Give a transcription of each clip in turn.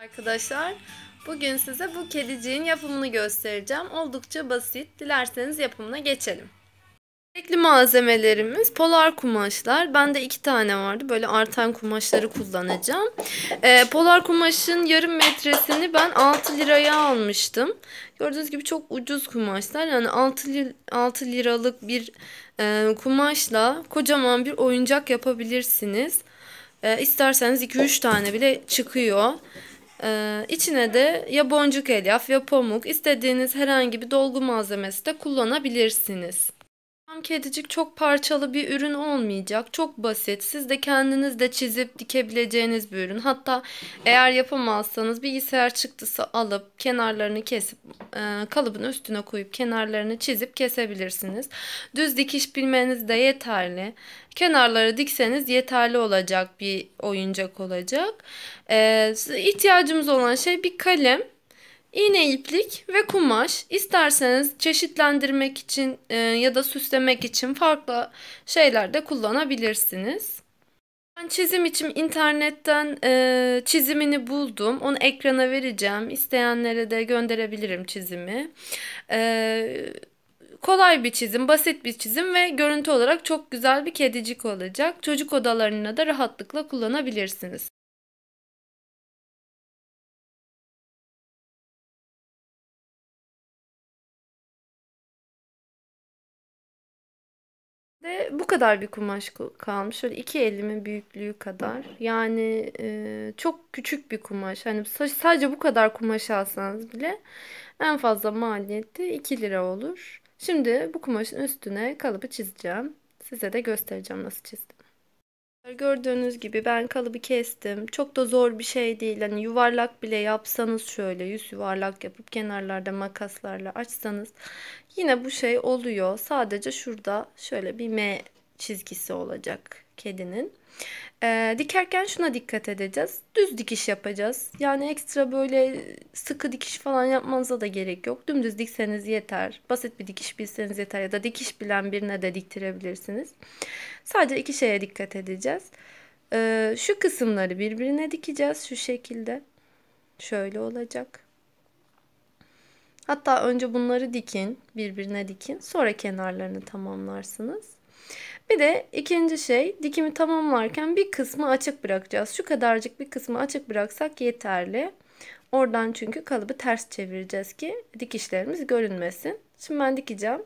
Arkadaşlar bugün size bu kediciğin yapımını göstereceğim. Oldukça basit. Dilerseniz yapımına geçelim. Renkli malzemelerimiz polar kumaşlar. Bende iki tane vardı. Böyle artan kumaşları kullanacağım. Ee, polar kumaşın yarım metresini ben 6 liraya almıştım. Gördüğünüz gibi çok ucuz kumaşlar. Yani 6, lir 6 liralık bir e, kumaşla kocaman bir oyuncak yapabilirsiniz. E, isterseniz 2-3 tane bile çıkıyor. Ee, içine de ya boncuk elyaf ya pamuk istediğiniz herhangi bir dolgu malzemesi de kullanabilirsiniz. Tam kedicik çok parçalı bir ürün olmayacak. Çok basit. Siz de kendiniz de çizip dikebileceğiniz bir ürün. Hatta eğer yapamazsanız bilgisayar çıktısı alıp kenarlarını kesip e, kalıbın üstüne koyup kenarlarını çizip kesebilirsiniz. Düz dikiş bilmeniz de yeterli. Kenarları dikseniz yeterli olacak bir oyuncak olacak. E, ihtiyacımız olan şey bir kalem. İğne iplik ve kumaş isterseniz çeşitlendirmek için e, ya da süslemek için farklı şeyler de kullanabilirsiniz. Ben çizim için internetten e, çizimini buldum. Onu ekrana vereceğim. İsteyenlere de gönderebilirim çizimi. E, kolay bir çizim, basit bir çizim ve görüntü olarak çok güzel bir kedicik olacak. Çocuk odalarına da rahatlıkla kullanabilirsiniz. Ve bu kadar bir kumaş kalmış. Şöyle iki elimin büyüklüğü kadar. Yani e, çok küçük bir kumaş. Hani sadece bu kadar kumaş alsanız bile en fazla maliyeti 2 lira olur. Şimdi bu kumaşın üstüne kalıbı çizeceğim. Size de göstereceğim nasıl çizdim. Gördüğünüz gibi ben kalıbı kestim. Çok da zor bir şey değil. Hani yuvarlak bile yapsanız şöyle yüz yuvarlak yapıp kenarlarda makaslarla açsanız yine bu şey oluyor. Sadece şurada şöyle bir M çizgisi olacak kedinin. Ee, dikerken şuna dikkat edeceğiz. Düz dikiş yapacağız. Yani ekstra böyle sıkı dikiş falan yapmanıza da gerek yok. Dümdüz dikseniz yeter. Basit bir dikiş bilseniz yeter ya da dikiş bilen birine de diktirebilirsiniz. Sadece iki şeye dikkat edeceğiz. Ee, şu kısımları birbirine dikeceğiz şu şekilde. Şöyle olacak. Hatta önce bunları dikin, birbirine dikin. Sonra kenarlarını tamamlarsınız. Bir de ikinci şey dikimi tamamlarken bir kısmı açık bırakacağız. Şu kadarcık bir kısmı açık bıraksak yeterli. Oradan çünkü kalıbı ters çevireceğiz ki dikişlerimiz görünmesin. Şimdi ben dikeceğim.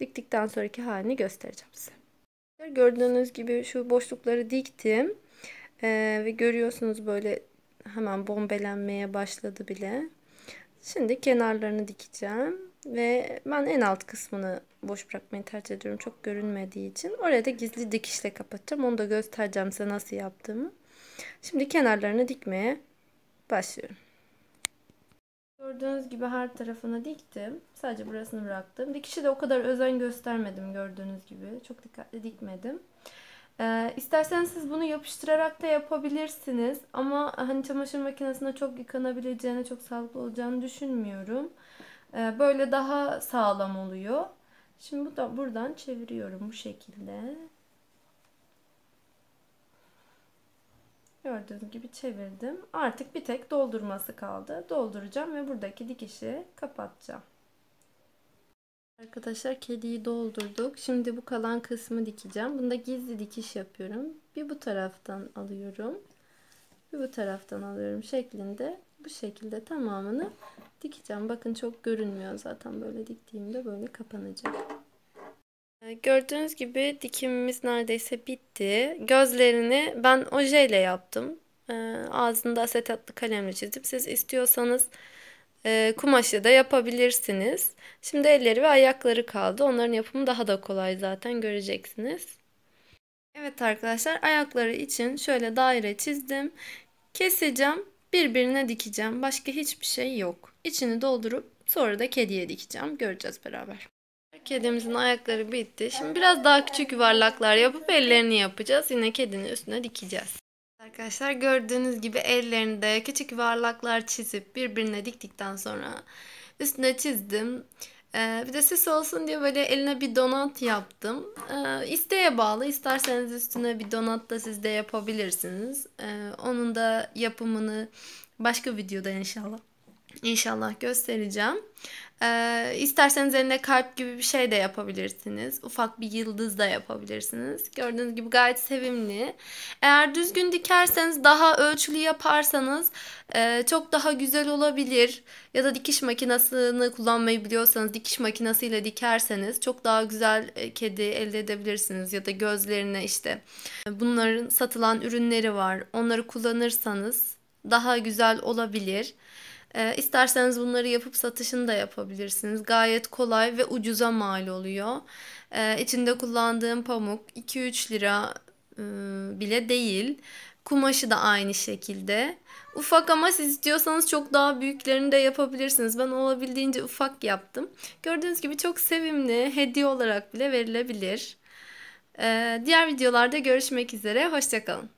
Diktikten sonraki halini göstereceğim size. Gördüğünüz gibi şu boşlukları diktim. Ee, ve görüyorsunuz böyle hemen bombelenmeye başladı bile. Şimdi kenarlarını dikeceğim. Ve ben en alt kısmını boş bırakmayı tercih ediyorum. Çok görünmediği için. Oraya da gizli dikişle kapatacağım. Onu da göstereceğim size nasıl yaptığımı. Şimdi kenarlarını dikmeye başlıyorum. Gördüğünüz gibi her tarafını diktim. Sadece burasını bıraktım. Dikişi de o kadar özen göstermedim gördüğünüz gibi. Çok dikkatli dikmedim. Ee, isterseniz siz bunu yapıştırarak da yapabilirsiniz. Ama e, hani çamaşır makinesinde çok yıkanabileceğini, çok sağlıklı olacağını düşünmüyorum. Ee, böyle daha sağlam oluyor. Şimdi bu da buradan çeviriyorum bu şekilde. Gördüğünüz gibi çevirdim. Artık bir tek doldurması kaldı. Dolduracağım ve buradaki dikişi kapatacağım. Arkadaşlar kediyi doldurduk. Şimdi bu kalan kısmı dikeceğim. Bunda gizli dikiş yapıyorum. Bir bu taraftan alıyorum. Bir bu taraftan alıyorum şeklinde. Bu şekilde tamamını dikeceğim. Bakın çok görünmüyor zaten böyle diktiğimde böyle kapanacak. Ee, gördüğünüz gibi dikimimiz neredeyse bitti. Gözlerini ben ojeyle yaptım. Ee, ağzında asetatlı kalemle çizdim. Siz istiyorsanız e, kumaşla da yapabilirsiniz. Şimdi elleri ve ayakları kaldı. Onların yapımı daha da kolay zaten göreceksiniz. Evet arkadaşlar ayakları için şöyle daire çizdim. Keseceğim birbirine dikeceğim. Başka hiçbir şey yok. İçini doldurup sonra da kediye dikeceğim. Göreceğiz beraber. Kedimizin ayakları bitti. Şimdi biraz daha küçük yuvarlaklar yapıp ellerini yapacağız. Yine kedinin üstüne dikeceğiz. Arkadaşlar gördüğünüz gibi ellerinde küçük yuvarlaklar çizip birbirine diktikten sonra üstüne çizdim. Ee, bir de ses olsun diye böyle eline bir donat yaptım. Ee, isteğe bağlı. İsterseniz üstüne bir donat da siz de yapabilirsiniz. Ee, onun da yapımını başka videoda inşallah. İnşallah göstereceğim. Ee, isterseniz eline kalp gibi bir şey de yapabilirsiniz. Ufak bir yıldız da yapabilirsiniz. Gördüğünüz gibi gayet sevimli. Eğer düzgün dikerseniz daha ölçülü yaparsanız e, çok daha güzel olabilir. Ya da dikiş makinesini kullanmayı biliyorsanız dikiş makinesiyle dikerseniz çok daha güzel e, kedi elde edebilirsiniz. Ya da gözlerine işte e, bunların satılan ürünleri var. Onları kullanırsanız daha güzel olabilir. Ee, isterseniz bunları yapıp satışını da yapabilirsiniz. Gayet kolay ve ucuza mal oluyor. Ee, içinde kullandığım pamuk 2-3 lira e, bile değil. Kumaşı da aynı şekilde. Ufak ama siz istiyorsanız çok daha büyüklerini de yapabilirsiniz. Ben olabildiğince ufak yaptım. Gördüğünüz gibi çok sevimli, hediye olarak bile verilebilir. Ee, diğer videolarda görüşmek üzere, hoşçakalın.